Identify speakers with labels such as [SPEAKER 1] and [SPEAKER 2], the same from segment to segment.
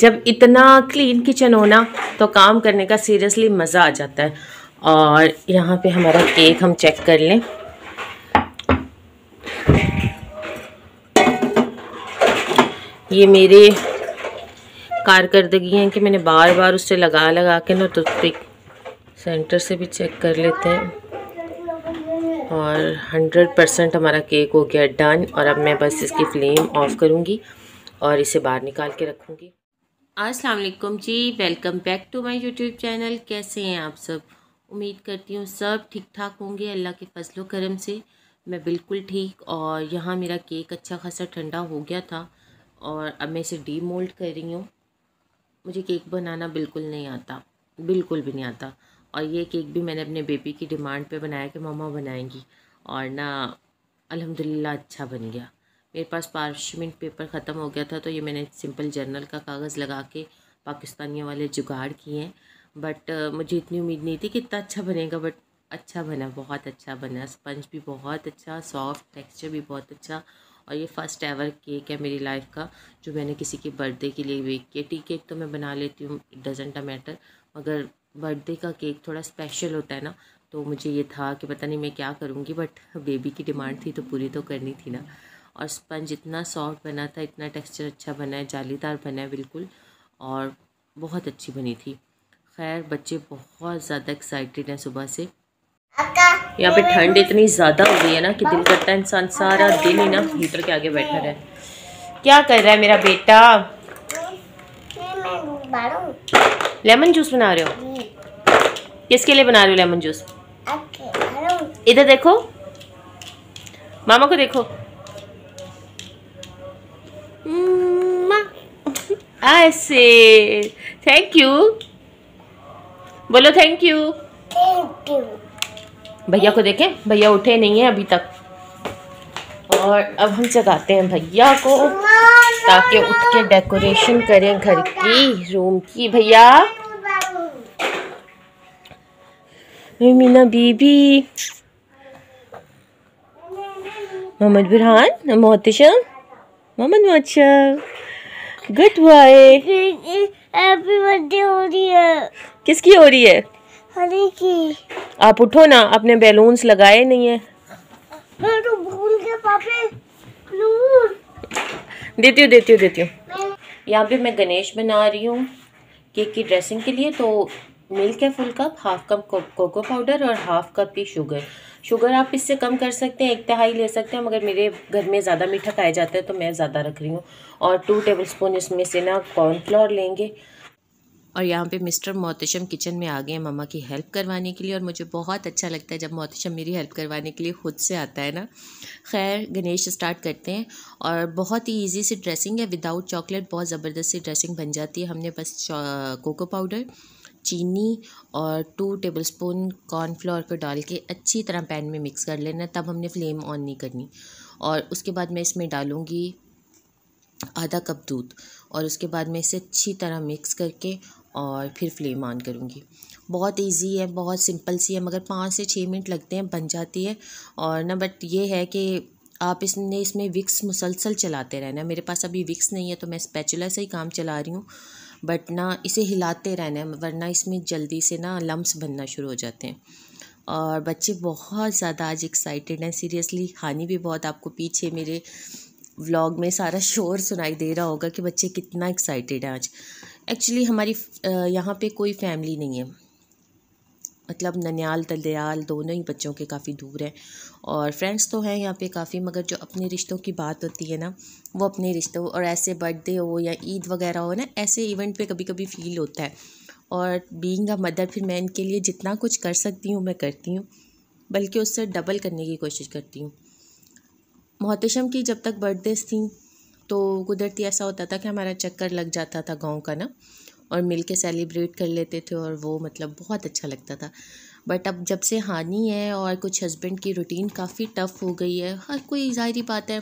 [SPEAKER 1] जब इतना clean kitchen होना तो काम करने का सीरियसली मज़ा आ जाता है और यहाँ पे हमारा केक हम चेक कर लें ये मेरे कारकर्दगी हैं कि मैंने बार बार उससे लगा लगा के ना तो सेंटर से भी चेक कर लेते हैं और हंड्रेड परसेंट हमारा केक हो गया डन और अब मैं बस इसकी फ्लेम ऑफ करूँगी और इसे बाहर निकाल के रखूँगी अस्सलाम वालेकुम जी welcome back to my YouTube channel कैसे हैं आप सब उम्मीद करती हूँ सब ठीक ठाक होंगे अल्लाह के फजलो करम से मैं बिल्कुल ठीक और यहाँ मेरा केक अच्छा खासा ठंडा हो गया था और अब मैं इसे डी मोल्ड कर रही हूँ मुझे केक बनाना बिल्कुल नहीं आता बिल्कुल भी नहीं आता और ये केक भी मैंने अपने बेबी की डिमांड पर बनाया कि ममा बनाएंगी और ना अलहमदिल्ला अच्छा बन गया मेरे पास पार्शमेंट पेपर ख़त्म हो गया था तो ये मैंने सिंपल जर्नल का कागज़ लगा के पाकिस्तानियों वाले जुगाड़ किए हैं बट मुझे इतनी उम्मीद नहीं थी कि इतना अच्छा बनेगा बट अच्छा बना बहुत अच्छा बना स्पंज भी बहुत अच्छा सॉफ्ट टेक्सचर भी बहुत अच्छा और ये फ़र्स्ट एवर केक है मेरी लाइफ का जो मैंने किसी के बर्थडे के लिए बेक किया टी केक तो मैं बना लेती हूँ डजेंट अ मैटर मगर बर्थडे का केक थोड़ा स्पेशल होता है ना तो मुझे ये था कि पता नहीं मैं क्या करूँगी बट बेबी की डिमांड थी तो पूरी तो करनी थी ना और स्पंज इतना सॉफ्ट बना था इतना टेक्सचर अच्छा बना है जालीदार बना है बिल्कुल और बहुत अच्छी बनी थी खैर बच्चे बहुत ज़्यादा एक्साइटेड हैं सुबह से यहाँ पे ठंड इतनी ज़्यादा हो गई है ना कि दिल करता है इंसान सारा दिन ही ना हीटर के आगे बैठा रहे क्या कर रहा है मेरा बेटा लेमन जूस बना रहे हो हम्म। किसके लिए बना रहे हो लेमन जूस इधर देखो मामा को देखो ऐसे थैंक यू बोलो थैंक यू भैया को देखें भैया उठे नहीं है अभी तक और अब हम जगाते हैं भैया को ताकि उठ के डेकोरेशन करें घर की रूम की भैया Meena Bibi Mohammad Burhan Mohtasham Momin Wachar good boy happy birthday हो रही है किसकी हो रही है हनी की आप उठो ना आपने बैलून्स लगाए नहीं है मैं तो भूल गया पापे देती हूँ देती हूँ देती हूँ यहाँ पे मैं गणेश बना रही हूँ केक की ड्रेसिंग के लिए तो मिल्क है full cup half cup cocoa powder और हाफ कप ही शुगर शुगर आप इससे कम कर सकते हैं एक तिहाई ले सकते हैं मगर मेरे घर में ज़्यादा मीठा खाया जाता है तो मैं ज़्यादा रख रही हूँ और टू टेबल स्पून इसमें से ना कॉर्नफ्लोर लेंगे और यहाँ पे मिस्टर मोहतशम किचन में आ गए हैं ममा की हेल्प करवाने के लिए और मुझे बहुत अच्छा लगता है जब मोहतशम मेरी हेल्प करवाने के लिए ख़ुद से आता है ना खैर गणेश स्टार्ट करते हैं और बहुत ही इजी सी ड्रेसिंग है विदाउट चॉकलेट बहुत ज़बरदस्त सी ड्रेसिंग बन जाती है हमने बस कोको पाउडर चीनी और टू टेबलस्पून कॉर्नफ्लोर को डाल के अच्छी तरह पैन में मिक्स कर लेना तब हमने फ्लेम ऑन नहीं करनी और उसके बाद मैं इसमें डालूँगी आधा कप दूध और उसके बाद मैं इसे अच्छी तरह मिक्स करके और फिर फ्लेम ऑन करूँगी बहुत इजी है बहुत सिंपल सी है मगर पाँच से छः मिनट लगते हैं बन जाती है और ना बट ये है कि आप इसने इसमें विक्स मुसलसल चलाते रहना मेरे पास अभी विक्स नहीं है तो मैं स्पैचुला से ही काम चला रही हूँ बट ना इसे हिलाते रहना है वरना इसमें जल्दी से ना लम्स बनना शुरू हो जाते हैं और बच्चे बहुत ज़्यादा आज एक्साइटेड हैं सीरियसली हानि भी बहुत आपको पीछे मेरे व्लॉग में सारा शोर सुनाई दे रहा होगा कि बच्चे कितना एक्साइटेड हैं आज एक्चुअली हमारी यहाँ पे कोई फैमिली नहीं है मतलब ननियाल ददयाल दोनों ही बच्चों के काफ़ी दूर हैं और फ्रेंड्स तो हैं यहाँ पे काफ़ी मगर जो अपने रिश्तों की बात होती है ना वो अपने रिश्तों और ऐसे बर्थडे हो या ईद वगैरह हो ना ऐसे इवेंट पे कभी कभी फ़ील होता है और बीइंग अ मदर फिर मैं इनके लिए जितना कुछ कर सकती हूँ मैं करती हूँ बल्कि उससे डबल करने की कोशिश करती हूँ मोहतशम की जब तक बर्थडेज थी तो कुदरती ऐसा होता था कि हमारा चक्कर लग जाता था गाँव का ना और मिल के सेलिब्रेट कर लेते थे और वो मतलब बहुत अच्छा लगता था बट अब जब से हानि है और कुछ हस्बैंड की रूटीन काफ़ी टफ़ हो गई है हर कोई जाहिर बात है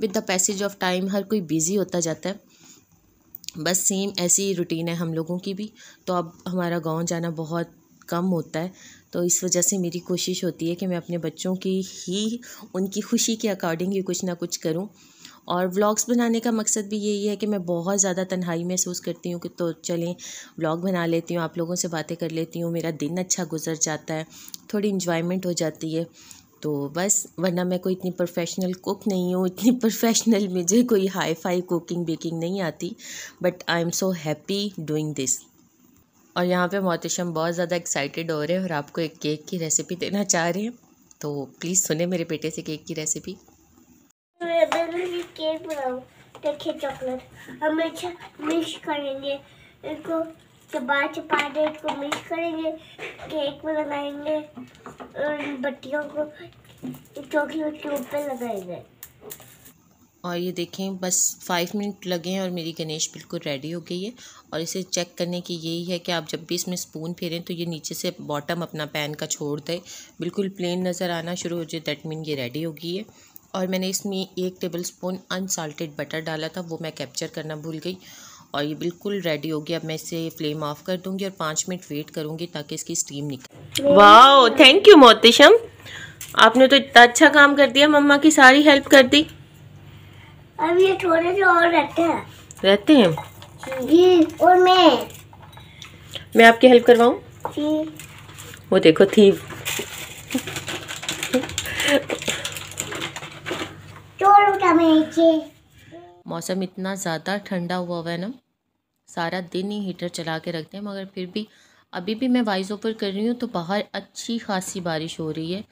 [SPEAKER 1] with the passage of time हर कोई बिज़ी होता जाता है बस सेम ऐसी रूटीन है हम लोगों की भी तो अब हमारा गांव जाना बहुत कम होता है तो इस वजह से मेरी कोशिश होती है कि मैं अपने बच्चों की ही उनकी खुशी के अकॉर्डिंग ही कुछ ना कुछ करूं और व्लॉग्स बनाने का मकसद भी यही है कि मैं बहुत ज़्यादा तन्हाई महसूस करती हूँ कि तो चलें व्लॉग बना लेती हूँ आप लोगों से बातें कर लेती हूँ मेरा दिन अच्छा गुजर जाता है थोड़ी इन्जॉयमेंट हो जाती है तो बस वरना मैं कोई इतनी प्रोफेशनल कुक नहीं हूँ इतनी प्रोफेशनल मुझे कोई हाई फाई कुकिंग बेकिंग नहीं आती but I am so happy doing this और यहाँ पे मोहतशम बहुत ज़्यादा एक्साइटेड हो रहे हैं और आपको एक केक की रेसिपी देना चाह रहे हैं तो प्लीज़ सुने मेरे बेटे से केक की रेसिपी बेलून की केक देखिए चॉकलेट हमेशा मिक्स करेंगे इनको चबा चबा दे इसको मिक्स करेंगे केक में लगाएंगे बत्तियों को चॉकलेट के ऊपर लगाएंगे और ये देखें बस फाइव मिनट लगे हैं और मेरी गणेश बिल्कुल रेडी हो गई है और इसे चेक करने की यही है कि आप जब भी इसमें स्पून फेरें तो ये नीचे से बॉटम अपना पैन का छोड़ दे बिल्कुल प्लेन नज़र आना शुरू हो जाए दैट मीन ये रेडी हो गई है और मैंने इसमें एक टेबल स्पून अनसाल्टेड बटर डाला था वो मैं कैप्चर करना भूल गई और ये बिल्कुल रेडी हो गया अब मैं इसे फ्लेम ऑफ कर दूंगी और पाँच मिनट वेट करूंगी ताकि इसकी स्टीम निकले वाह थैंक यू मोतिशम आपने तो इतना अच्छा काम कर दिया मम्मा की सारी हेल्प कर दी अब ये थोड़े से और रहते हैं रहते हैं जी और मैं मैं आपकी हेल्प करवाऊँ वो देखो थी मौसम इतना ज़्यादा ठंडा हुआ हुआ है ना सारा दिन ही हीटर चला के रखते हैं मगर फिर भी अभी भी मैं वॉइस ओवर कर रही हूँ तो बाहर अच्छी खासी बारिश हो रही है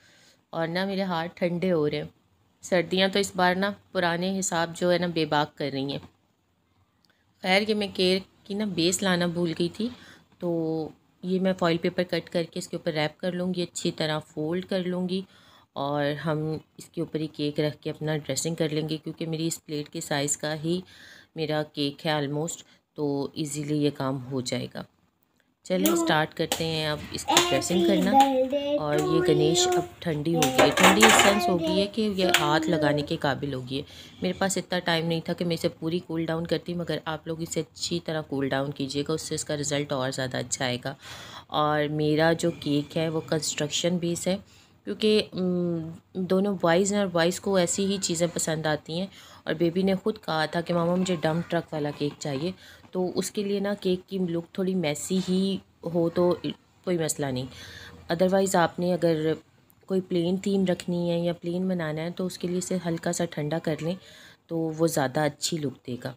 [SPEAKER 1] और ना मेरे हाथ ठंडे हो रहे हैं सर्दियाँ तो इस बार ना पुराने हिसाब जो है ना बेबाक कर रही हैं खैर ये मैं केयर की ना बेस लाना भूल गई थी तो ये मैं फॉइल पेपर कट करके इसके ऊपर रैप कर लूँगी अच्छी तरह फोल्ड कर लूँगी और हम इसके ऊपर ही केक रख के अपना ड्रेसिंग कर लेंगे क्योंकि मेरी इस प्लेट के साइज़ का ही मेरा केक है ऑलमोस्ट तो इजीली ये काम हो जाएगा चलिए स्टार्ट करते हैं अब इसकी ड्रेसिंग करना और ये गणेश अब ठंडी हो गई है ठंडी इस सेंस हो गई है कि ये हाथ लगाने के काबिल हो गई है मेरे पास इतना टाइम नहीं था कि मैं इसे पूरी कूल डाउन करती मगर आप लोग इसे अच्छी तरह कूल डाउन कीजिएगा उससे इसका रिज़ल्ट और ज़्यादा अच्छा आएगा और मेरा जो केक है वो कंस्ट्रक्शन बेस है क्योंकि दोनों बॉयज़ हैं और बॉयज़ को ऐसी ही चीज़ें पसंद आती हैं और बेबी ने ख़ुद कहा था कि मामा मुझे डम ट्रक वाला केक चाहिए तो उसके लिए ना केक की लुक थोड़ी मैसी ही हो तो कोई मसला नहीं अदरवाइज़ आपने अगर कोई प्लेन थीम रखनी है या प्लेन बनाना है तो उसके लिए इसे हल्का सा ठंडा कर लें तो वो ज़्यादा अच्छी लुक देगा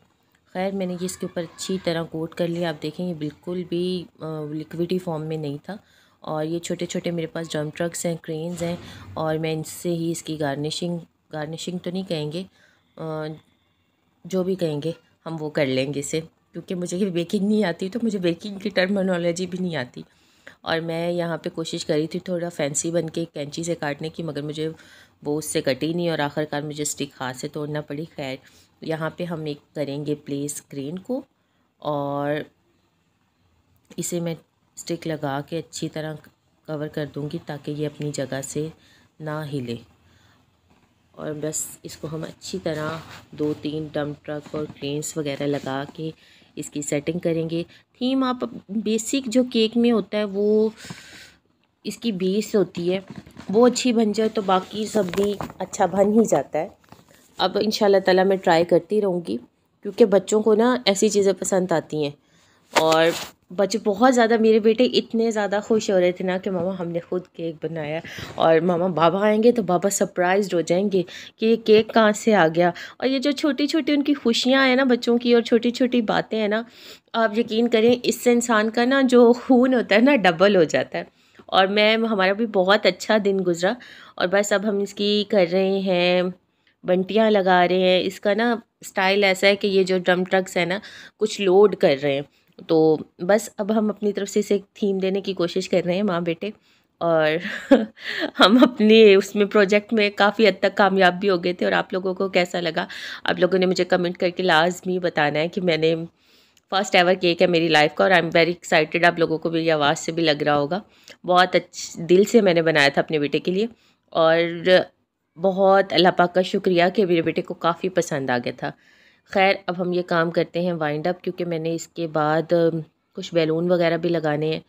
[SPEAKER 1] खैर मैंने ये इसके ऊपर अच्छी तरह कोट कर लिया आप देखें ये बिल्कुल भी लिक्विडी फॉर्म में नहीं था और ये छोटे छोटे मेरे पास ड्रम ट्रक्स हैं क्रेन्स हैं और मैं इनसे ही इसकी गार्निशिंग गार्निशिंग तो नहीं कहेंगे जो भी कहेंगे हम वो कर लेंगे इसे क्योंकि मुझे बेकिंग नहीं आती तो मुझे बेकिंग की टर्मिनोलॉजी भी नहीं आती और मैं यहाँ पे कोशिश करी थी थोड़ा फैंसी बन के कैंची से काटने की मगर मुझे वो उससे कटी नहीं और आखिरकार मुझे स्टिक हाथ से तोड़ना पड़ी खैर यहाँ पे हम एक करेंगे प्लेस क्रेन को और इसे मैं स्टिक लगा के अच्छी तरह कवर कर दूंगी ताकि ये अपनी जगह से ना हिले और बस इसको हम अच्छी तरह दो तीन डम ट्रक और क्लेंस वगैरह लगा के इसकी सेटिंग करेंगे थीम आप बेसिक जो केक में होता है वो इसकी बेस होती है वो अच्छी बन जाए तो बाकी सब भी अच्छा बन ही जाता है अब इन ताला मैं ट्राई करती रहूँगी क्योंकि बच्चों को ना ऐसी चीज़ें पसंद आती हैं और बच्चे बहुत ज़्यादा मेरे बेटे इतने ज़्यादा खुश हो रहे थे ना कि मामा हमने खुद केक बनाया और मामा बाबा आएंगे तो बाबा सरप्राइज हो जाएंगे कि ये केक कहाँ से आ गया और ये जो छोटी छोटी उनकी खुशियाँ हैं ना बच्चों की और छोटी छोटी बातें हैं ना आप यकीन करें इससे इंसान का ना जो खून होता है ना डबल हो जाता है और मैं हमारा भी बहुत अच्छा दिन गुजरा और बस अब हम इसकी कर रहे हैं बंटियाँ लगा रहे हैं इसका ना स्टाइल ऐसा है कि ये जो ड्रम ट्रक्स है ना कुछ लोड कर रहे हैं तो बस अब हम अपनी तरफ से इसे थीम देने की कोशिश कर रहे हैं माँ बेटे और हम अपने उसमें प्रोजेक्ट में काफ़ी हद तक कामयाब भी हो गए थे और आप लोगों को कैसा लगा आप लोगों ने मुझे कमेंट करके लाजमी बताना है कि मैंने फर्स्ट एवर केक है मेरी लाइफ का और आई एम वेरी एक्साइटेड आप लोगों को मेरी आवाज़ से भी लग रहा होगा बहुत अच्छे दिल से मैंने बनाया था अपने बेटे के लिए और बहुत अल्लाह पाक का शुक्रिया कि मेरे बेटे को काफ़ी पसंद आ गया था खैर अब हम ये काम करते हैं वाइंड अप क्योंकि मैंने इसके बाद कुछ बैलून वगैरह भी लगाने हैं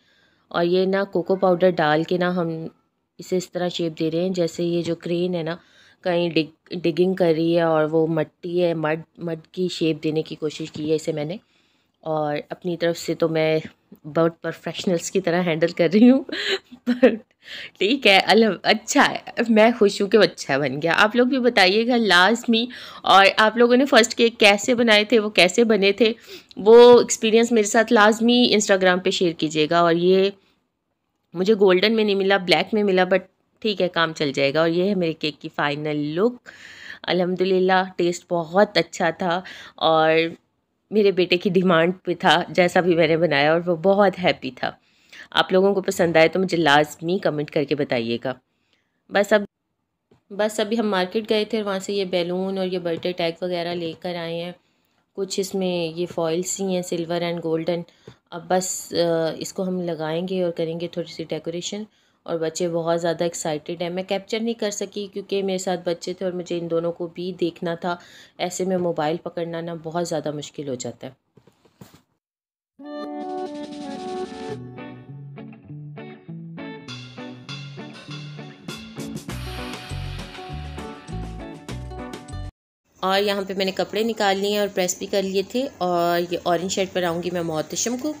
[SPEAKER 1] और ये ना कोको पाउडर डाल के ना हम इसे इस तरह शेप दे रहे हैं जैसे ये जो क्रेन है ना कहीं डिग डिगिंग कर रही है और वो मट्टी है मड मड की शेप देने की कोशिश की है इसे मैंने और अपनी तरफ से तो मैं बहुत प्रोफेशनल्स की तरह हैंडल कर रही हूँ बट ठीक है अलहम अच्छा है मैं खुश हूँ कि वो अच्छा बन गया आप लोग भी बताइएगा लाजमी और आप लोगों ने फ़र्स्ट केक कैसे बनाए थे वो कैसे बने थे वो एक्सपीरियंस मेरे साथ लाजमी इंस्टाग्राम पे शेयर कीजिएगा और ये मुझे गोल्डन में नहीं मिला ब्लैक में मिला बट ठीक है काम चल जाएगा और ये है मेरे केक की फ़ाइनल लुक अलहमदिल्ला टेस्ट बहुत अच्छा था और मेरे बेटे की डिमांड पे था जैसा भी मैंने बनाया और वो बहुत हैप्पी था आप लोगों को पसंद आए तो मुझे लाजमी कमेंट करके बताइएगा बस अब बस अभी हम मार्केट गए थे वहाँ से ये बैलून और ये बर्थडे टैग वगैरह लेकर आए हैं कुछ इसमें ये फॉइल्स ही हैं सिल्वर एंड गोल्डन अब बस इसको हम लगाएंगे और करेंगे थोड़ी सी डेकोरेशन और बच्चे बहुत ज़्यादा एक्साइटेड हैं मैं कैप्चर नहीं कर सकी क्योंकि मेरे साथ बच्चे थे और मुझे इन दोनों को भी देखना था ऐसे में मोबाइल पकड़ना ना बहुत ज़्यादा मुश्किल हो जाता है और यहाँ पे मैंने कपड़े निकाल लिए और प्रेस भी कर लिए थे और ये ऑरेंज शर्ट पर आऊँगी मैं मोहतम को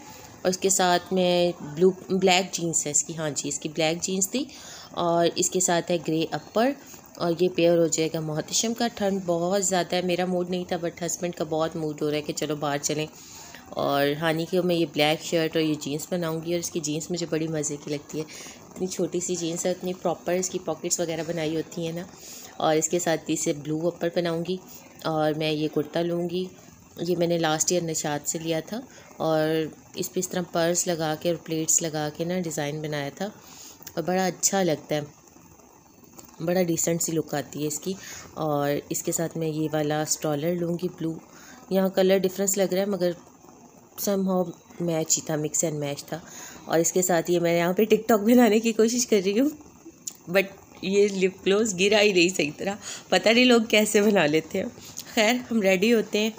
[SPEAKER 1] और इसके साथ में ब्लू ब्लैक जीन्स है इसकी हाँ जी इसकी ब्लैक जीन्स थी और इसके साथ है ग्रे अपर और ये पेयर हो जाएगा मोहतशम का ठंड बहुत ज़्यादा है मेरा मूड नहीं था बट हस्बैंड का बहुत मूड हो रहा है कि चलो बाहर चलें और हानि की मैं ये ब्लैक शर्ट और ये जीन्स बनाऊंगी और इसकी जीन्स मुझे बड़ी मज़े की लगती है इतनी छोटी सी जीन्स है इतनी प्रॉपर इसकी पॉकेट्स वगैरह बनाई होती हैं ना और इसके साथ इसे ब्लू अपर बनाऊँगी और मैं ये कुर्ता लूँगी ये मैंने लास्ट ईयर निशात से लिया था और इस पर इस तरह पर्स लगा के और प्लेट्स लगा के ना डिज़ाइन बनाया था और बड़ा अच्छा लगता है बड़ा डिसेंट सी लुक आती है इसकी और इसके साथ मैं ये वाला स्टॉलर लूँगी ब्लू यहाँ कलर डिफरेंस लग रहा है मगर सम हाउ मैच ही था मिक्स एंड मैच था और इसके साथ ये मैं यहाँ पे टिकटॉक बनाने की कोशिश कर रही हूँ बट ये लिप ग्लोज गिरा ही नहीं सही तरह पता नहीं लोग कैसे बना लेते हैं खैर हम रेडी होते हैं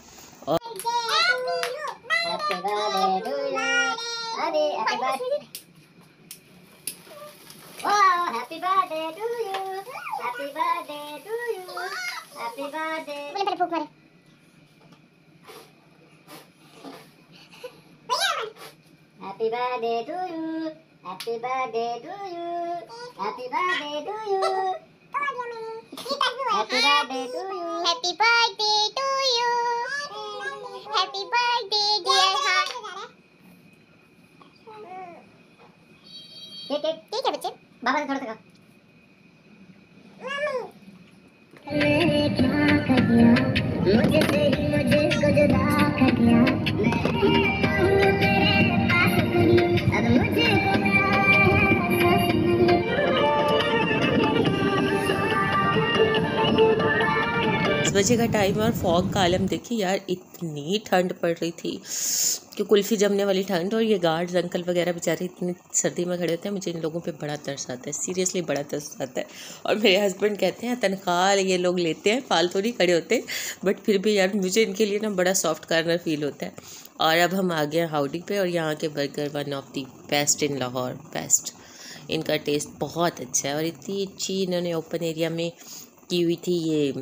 [SPEAKER 1] Happy birthday to you. Happy birthday to you. Happy birthday. Boleh pada pukul. Happy birthday to you. Happy birthday to you. Happy birthday to you. Happy birthday to you. Happy birthday to you. Happy birthday dear heart. Cake Kek, kek, kek बच्चे बाबा थोड़ा सा बजे का time और fog का आलम देखिए यार इतनी ठंड पड़ रही थी कि कुल्फ़ी जमने वाली ठंड और ये गार्ड्स अंकल वगैरह बेचारे इतनी सर्दी में खड़े होते हैं मुझे इन लोगों पे बड़ा तरस आता है सीरियसली बड़ा तरस आता है और मेरे हस्बैंड कहते हैं तनख्वाह ये लोग लेते हैं फालतू तो नहीं खड़े होते बट फिर भी यार मुझे इनके लिए ना बड़ा सॉफ्ट कार्नर फील होता है और अब हम आ गए हाउडी पे और यहाँ के burger one of the best in Lahore best इनका टेस्ट बहुत अच्छा है और इतनी अच्छी इन्होंने ओपन एरिया में की हुई थी ये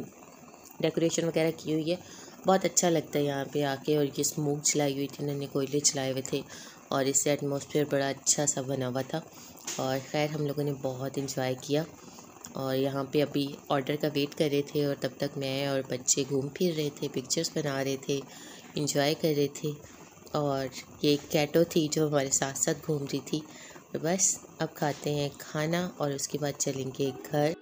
[SPEAKER 1] डेकोरेशन वगैरह की हुई है बहुत अच्छा लगता है यहाँ पे आके और ये स्मोक चलाई हुई थी इन्होंने कोयले चलाए हुए थे और इससे एटमोसफियर बड़ा अच्छा सा बना हुआ था और खैर हम लोगों ने बहुत इन्जॉय किया और यहाँ पे अभी ऑर्डर का वेट कर रहे थे और तब तक मैं और बच्चे घूम फिर रहे थे पिक्चर्स बना रहे थे इंजॉय कर रहे थे और ये कैटो थी जो हमारे साथ साथ घूम रही थी और बस अब खाते हैं खाना और उसके बाद चलेंगे घर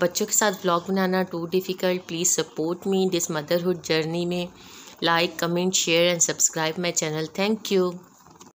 [SPEAKER 1] बच्चों के साथ ब्लॉग बनाना too difficult please support me this motherhood journey में like comment share and subscribe my channel thank you